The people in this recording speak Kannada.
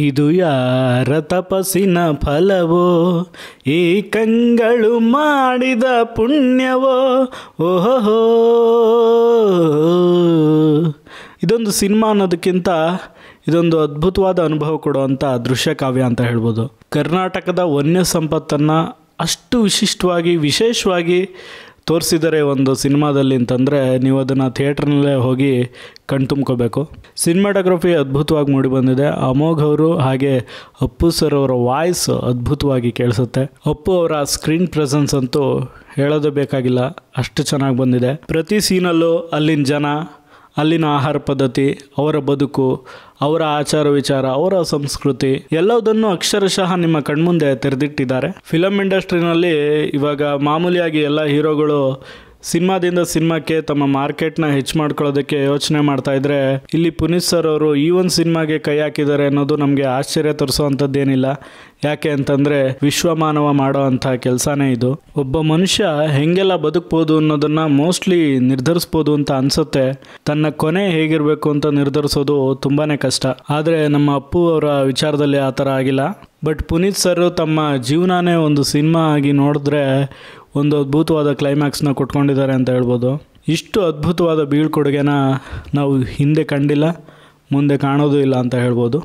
ಇದು ಯಾರ ತಪಸಿನ ಫಲವೋ ಈ ಕಂಗಳು ಮಾಡಿದ ಪುಣ್ಯವೋ ಓಹೋ ಇದೊಂದು ಸಿನಿಮಾ ಅನ್ನೋದಕ್ಕಿಂತ ಇದೊಂದು ಅದ್ಭುತವಾದ ಅನುಭವ ಕೊಡುವಂಥ ದೃಶ್ಯ ಕಾವ್ಯ ಅಂತ ಹೇಳ್ಬೋದು ಕರ್ನಾಟಕದ ವನ್ಯ ಸಂಪತ್ತನ್ನು ಅಷ್ಟು ವಿಶಿಷ್ಟವಾಗಿ ವಿಶೇಷವಾಗಿ ತೋರಿಸಿದರೆ ಒಂದು ಸಿನಿಮಾದಲ್ಲಿ ಅಂತಂದರೆ ನೀವು ಅದನ್ನು ಥಿಯೇಟ್ರ್ನಲ್ಲೇ ಹೋಗಿ ಕಣ್ತುಂಬ್ಕೋಬೇಕು ಸಿನಿಮಾಟೋಗ್ರಫಿ ಅದ್ಭುತವಾಗಿ ಮೂಡಿ ಬಂದಿದೆ ಅಮೋಘ್ ಅವರು ಹಾಗೆ ಅಪ್ಪು ಸರ್ ಅವರ ವಾಯ್ಸ್ ಅದ್ಭುತವಾಗಿ ಕೇಳಿಸುತ್ತೆ ಅಪ್ಪು ಅವರ ಸ್ಕ್ರೀನ್ ಪ್ರೆಸೆನ್ಸ್ ಅಂತೂ ಹೇಳೋದು ಬೇಕಾಗಿಲ್ಲ ಅಷ್ಟು ಚೆನ್ನಾಗಿ ಬಂದಿದೆ ಪ್ರತಿ ಸೀನಲ್ಲೂ ಅಲ್ಲಿನ ಜನ ಅಲ್ಲಿನ ಆಹಾರ ಪದ್ಧತಿ ಅವರ ಬದುಕು ಅವರ ಆಚಾರ ವಿಚಾರ ಅವರ ಸಂಸ್ಕೃತಿ ಎಲ್ಲದನ್ನು ಅಕ್ಷರಶಃ ನಿಮ್ಮ ಕಣ್ಮುಂದೆ ತೆರೆದಿಟ್ಟಿದ್ದಾರೆ ಫಿಲಮ್ ಇಂಡಸ್ಟ್ರಿನಲ್ಲಿ ಇವಾಗ ಮಾಮೂಲಿಯಾಗಿ ಎಲ್ಲ ಹೀರೋಗಳು ಸಿನಿಮಾದಿಂದ ಸಿನಿಮಾಕ್ಕೆ ತಮ್ಮ ಮಾರ್ಕೆಟ್ನ ಹೆಚ್ಚು ಮಾಡ್ಕೊಳ್ಳೋದಕ್ಕೆ ಯೋಚನೆ ಮಾಡ್ತಾ ಇದ್ರೆ ಇಲ್ಲಿ ಪುನೀತ್ ಸರ್ ಅವರು ಈ ಒಂದು ಸಿನಿಮಾಗೆ ಕೈ ಹಾಕಿದ್ದಾರೆ ಅನ್ನೋದು ನಮಗೆ ಆಶ್ಚರ್ಯ ಏನಿಲ್ಲ ಯಾಕೆ ಅಂತಂದರೆ ವಿಶ್ವಮಾನವ ಮಾಡೋ ಅಂಥ ಕೆಲಸನೇ ಇದು ಒಬ್ಬ ಮನುಷ್ಯ ಹೆಂಗೆಲ್ಲ ಬದುಕ್ಬೋದು ಅನ್ನೋದನ್ನು ಮೋಸ್ಟ್ಲಿ ನಿರ್ಧರಿಸ್ಬೋದು ಅಂತ ಅನ್ಸುತ್ತೆ ತನ್ನ ಕೊನೆ ಹೇಗಿರಬೇಕು ಅಂತ ನಿರ್ಧರಿಸೋದು ತುಂಬಾ ಕಷ್ಟ ಆದರೆ ನಮ್ಮ ಅಪ್ಪು ಅವರ ವಿಚಾರದಲ್ಲಿ ಆ ಥರ ಆಗಿಲ್ಲ ಬಟ್ ಪುನೀತ್ ಸರ್ ತಮ್ಮ ಜೀವನಾನೇ ಒಂದು ಸಿನಿಮಾ ಆಗಿ ನೋಡಿದ್ರೆ ಒಂದು ಅದ್ಭುತವಾದ ಕ್ಲೈಮ್ಯಾಕ್ಸ್ನ ಕೊಟ್ಕೊಂಡಿದ್ದಾರೆ ಅಂತ ಹೇಳ್ಬೋದು ಇಷ್ಟು ಅದ್ಭುತವಾದ ಬೀಳ್ಕೊಡುಗೆನ ನಾವು ಹಿಂದೆ ಕಂಡಿಲ್ಲ ಮುಂದೆ ಕಾಣೋದು ಇಲ್ಲ ಅಂತ ಹೇಳ್ಬೋದು